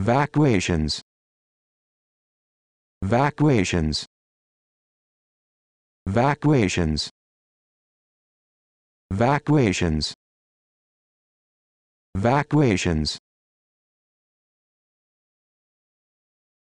vacuations vacuations vacuations vacuations vacuations